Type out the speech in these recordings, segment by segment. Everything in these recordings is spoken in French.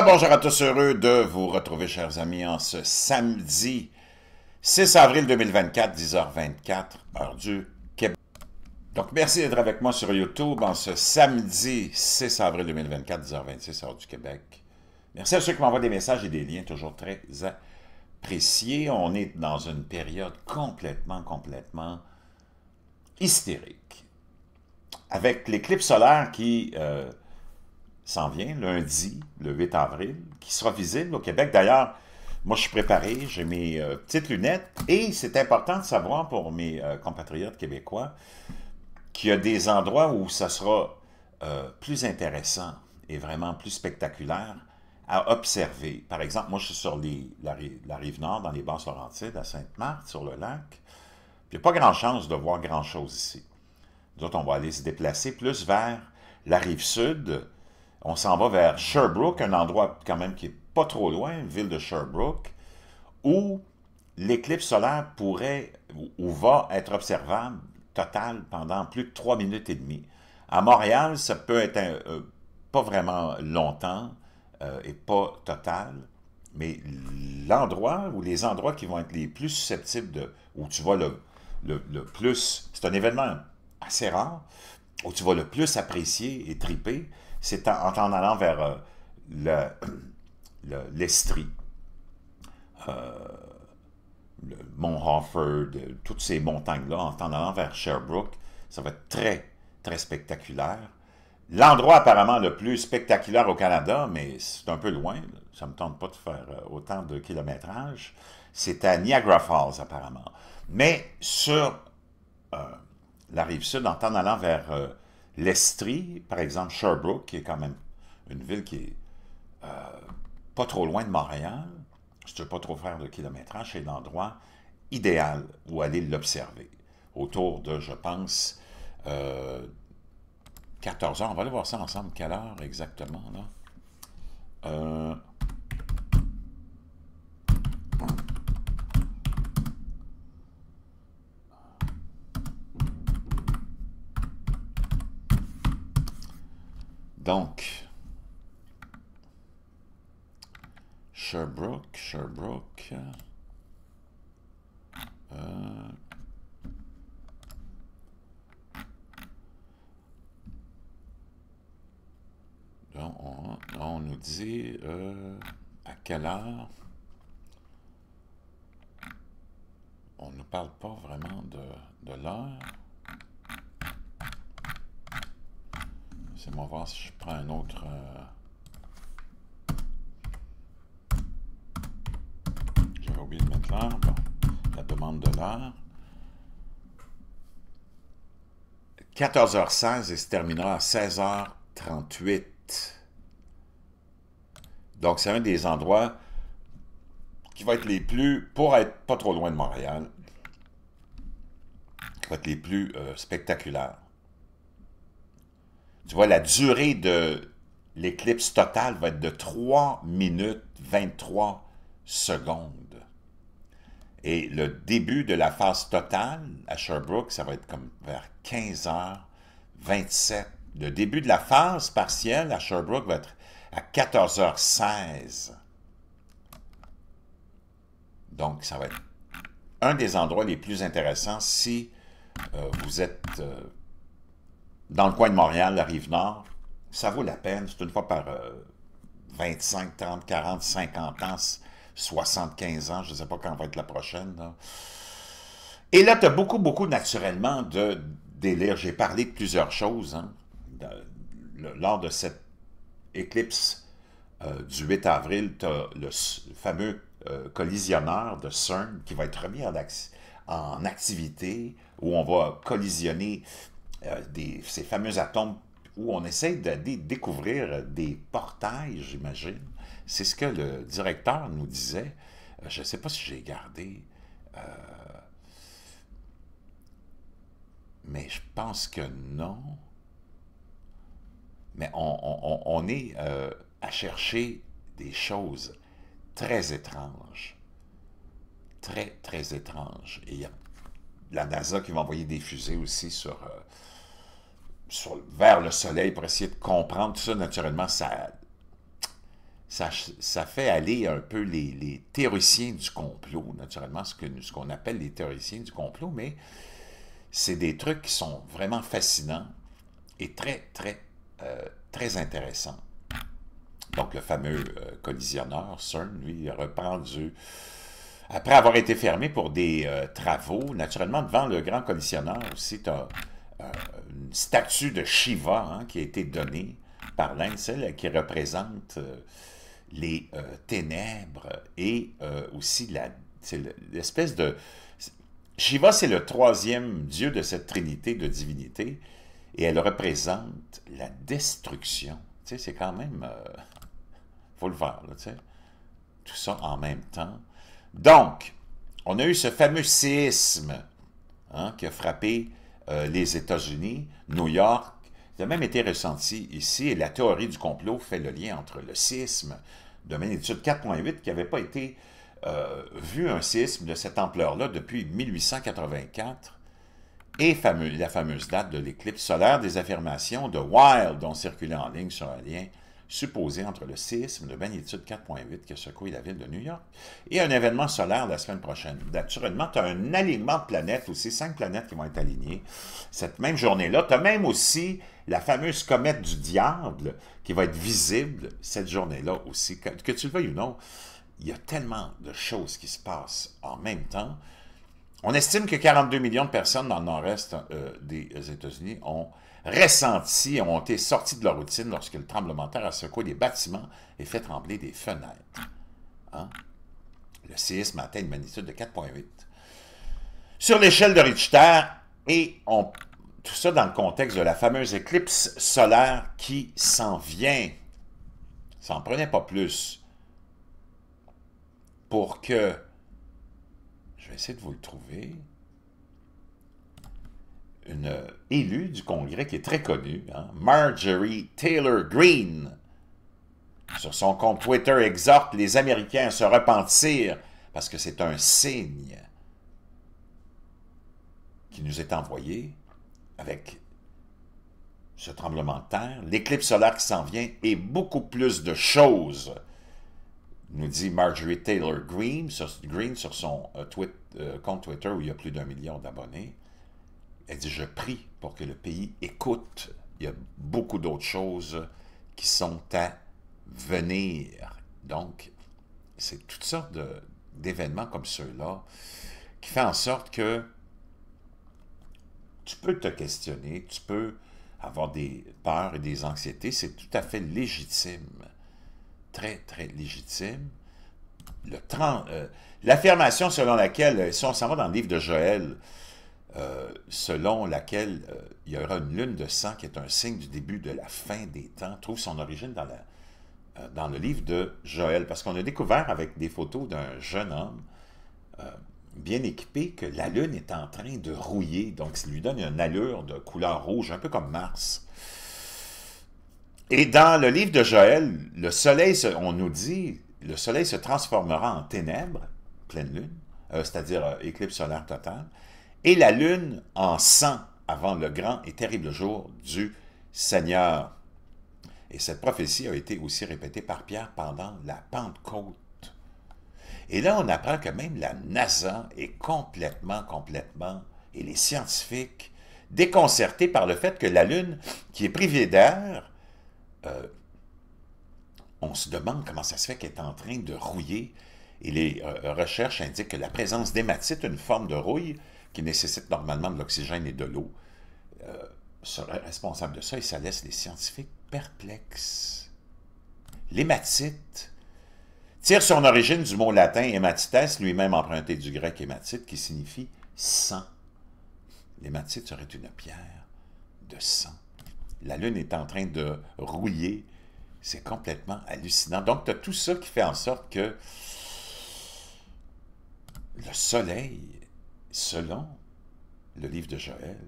bonjour à tous, heureux de vous retrouver, chers amis, en ce samedi 6 avril 2024, 10h24, heure du Québec. Donc, merci d'être avec moi sur YouTube en ce samedi 6 avril 2024, 10h26, heure du Québec. Merci à ceux qui m'envoient des messages et des liens, toujours très appréciés. On est dans une période complètement, complètement hystérique. Avec l'éclipse solaire qui... Euh, s'en vient, lundi, le 8 avril, qui sera visible au Québec. D'ailleurs, moi, je suis préparé, j'ai mes euh, petites lunettes, et c'est important de savoir pour mes euh, compatriotes québécois qu'il y a des endroits où ça sera euh, plus intéressant et vraiment plus spectaculaire à observer. Par exemple, moi, je suis sur les, la, rive nord, dans les Basses-Laurentides, à Sainte-Marthe, sur le lac. Puis, il n'y a pas grand-chance de voir grand-chose ici. Donc, on va aller se déplacer plus vers la rive sud, on s'en va vers Sherbrooke, un endroit quand même qui est pas trop loin, ville de Sherbrooke, où l'éclipse solaire pourrait ou va être observable total pendant plus de 3 minutes et demie. À Montréal, ça peut être euh, pas vraiment longtemps euh, et pas total, mais l'endroit ou les endroits qui vont être les plus susceptibles de, où tu vas le, le plus, c'est un événement assez rare, où tu vas le plus apprécier et triper, c'est en, en allant vers euh, l'Estrie, euh, le, Mont Hofford, euh, toutes ces montagnes-là, en allant vers Sherbrooke, ça va être très, très spectaculaire. L'endroit apparemment le plus spectaculaire au Canada, mais c'est un peu loin, ça ne me tente pas de faire autant de kilométrage, c'est à Niagara Falls apparemment. Mais sur la rive sud, en allant vers l'Estrie, par exemple, Sherbrooke, qui est quand même une ville qui est euh, pas trop loin de Montréal, je ne veux pas trop faire de kilométrage, c'est l'endroit idéal où aller l'observer. Autour de, je pense, 14 euh, heures. On va aller voir ça ensemble. Quelle heure exactement, là? Euh, Donc, Sherbrooke, Sherbrooke. Euh, on, nous dit euh, à quelle heure. On ne nous parle pas vraiment de l'heure. on va voir si je prends un autre... Euh. J'avais oublié de mettre l'heure. Bon. La demande de l'heure. 14h16 et se terminera à 16h38. Donc, c'est un des endroits qui va être les plus, pour être pas trop loin de Montréal, qui va être les plus euh, spectaculaires. Tu vois, la durée de l'éclipse totale va être de 3 minutes 23 secondes. Et le début de la phase totale à Sherbrooke, ça va être comme vers 15h27. Le début de la phase partielle à Sherbrooke va être à 14h16. Donc, ça va être un des endroits les plus intéressants si euh, vous êtes... Euh, dans le coin de Montréal, la Rive-Nord, ça vaut la peine. C'est une fois par 25, 30, 40, 50 ans, 75 ans, je ne sais pas quand va être la prochaine. Et là, tu as beaucoup, beaucoup naturellement de délire. J'ai parlé de plusieurs choses hein. lors de cette éclipse euh, du 8 avril. Tu as le fameux euh, collisionneur de CERN qui va être remis en activité, où on va collisionner euh, ces fameux atomes où on essaye de découvrir des portails, j'imagine. C'est ce que le directeur nous disait. Euh, je ne sais pas si j'ai gardé, euh, mais je pense que non. Mais on, est à chercher des choses très étranges. Très, très étranges. Et il y a la NASA qui va envoyer des fusées aussi sur vers le soleil pour essayer de comprendre tout ça, naturellement, ça, ça, fait aller un peu les, théoriciens du complot, naturellement, ce qu'on ce appelle les théoriciens du complot, mais c'est des trucs qui sont vraiment fascinants et très, très, euh, très intéressants. Donc, le fameux euh, collisionneur, CERN, lui, reprend du... Après avoir été fermé pour des euh, travaux, naturellement, devant le grand collisionneur aussi, tu as euh, une statue de Shiva hein, qui a été donnée par l'Inde, celle qui représente euh, les euh, ténèbres et aussi l'espèce de... Shiva, c'est le troisième dieu de cette trinité de divinité et elle représente la destruction. Tu c'est quand même... faut le voir, là, tu sais. Tout ça en même temps. Donc, on a eu ce fameux séisme hein, qui a frappé euh, les États-Unis, New York. Il a même été ressenti ici, et la théorie du complot fait le lien entre le sisme de magnitude 4.8 qui n'avait pas été euh, vu un sisme de cette ampleur-là depuis 1884 et la fameuse date de l'éclipse solaire des affirmations de Wilde dont circulé en ligne sur un lien supposé entre le séisme de magnitude 4.8 qui a secoué la ville de New York et un événement solaire la semaine prochaine. Naturellement, tu as un alignement de planètes aussi, cinq planètes qui vont être alignées cette même journée-là. Tu as même aussi la fameuse comète du diable qui va être visible cette journée-là aussi. Que tu le veuilles ou non, il y a tellement de choses qui se passent en même temps. On estime que 42 millions de personnes dans le nord-est euh, des États-Unis ont ressentis ont été sortis de leur routine lorsque le tremblement de terre a secoué des bâtiments et fait trembler des fenêtres. Hein? Le séisme atteint une magnitude de 4,8. Sur l'échelle de Richter, et on, tout ça dans le contexte de la fameuse éclipse solaire qui s'en vient. S'en prenait pas plus pour que... Je vais essayer de vous le trouver une élue du Congrès qui est très connue, hein, Marjorie Taylor Greene. Sur son compte Twitter, exhorte les Américains à se repentir parce que c'est un signe qui nous est envoyé avec ce tremblement de terre, l'éclipse solaire qui s'en vient et beaucoup plus de choses, nous dit Marjorie Taylor Greene sur, Green sur son euh, euh, compte Twitter où il y a plus d'un million d'abonnés. Elle dit, je prie pour que le pays écoute. Il y a beaucoup d'autres choses qui sont à venir. Donc, c'est toutes sortes d'événements comme ceux-là qui font en sorte que tu peux te questionner, tu peux avoir des peurs et des anxiétés, c'est tout à fait légitime. Très, très légitime. Euh, l'affirmation selon laquelle, si on s'en va dans le livre de Joël, euh, selon laquelle euh, il y aura une lune de sang qui est un signe du début de la fin des temps, trouve son origine dans, euh, le livre de Joël. Parce qu'on a découvert avec des photos d'un jeune homme bien équipé que la lune est en train de rouiller. Donc, ça lui donne une allure de couleur rouge, un peu comme Mars. Et dans le livre de Joël, le soleil, on nous dit, le soleil se transformera en ténèbres, pleine lune, c'est-à-dire éclipse solaire totale et la lune en sang avant le grand et terrible jour du Seigneur. Et cette prophétie a été aussi répétée par Pierre pendant la Pentecôte. Et là, on apprend que même la NASA est complètement, complètement, et les scientifiques, déconcertés par le fait que la Lune, qui est privée d'air, euh, on se demande comment ça se fait qu'elle est en train de rouiller. Et les euh, recherches indiquent que la présence d'hématite, une forme de rouille, qui nécessite normalement de l'oxygène et de l'eau, euh, serait responsable de ça et ça laisse les scientifiques perplexes. L'hématite tire son origine du mot latin hématites, lui-même emprunté du grec hématite, qui signifie sang. L'hématite serait une pierre de sang. La Lune est en train de rouiller. C'est complètement hallucinant. Donc, tu as tout ça qui fait en sorte que le Soleil selon le livre de Joël,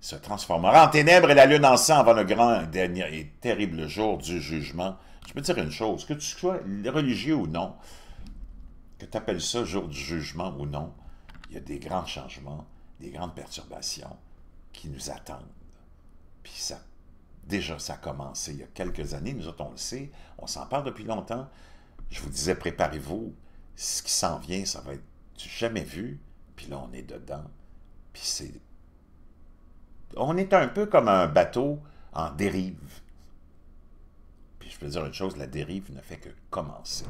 se transformera en ténèbres et la lune en sang avant le grand dernier et terrible jour du jugement. Je peux dire une chose, que tu sois religieux ou non, que tu appelles ça jour du jugement ou non, il y a des grands changements, des grandes perturbations qui nous attendent. Puis ça, déjà, ça a commencé il y a quelques années, nous autres, on le sait, on s'en parle depuis longtemps. Je vous disais, préparez-vous, ce qui s'en vient, ça va être jamais vu. Puis là, on est dedans. Puis c'est... On est un peu comme un bateau en dérive. Puis je peux dire une chose, la dérive ne fait que commencer.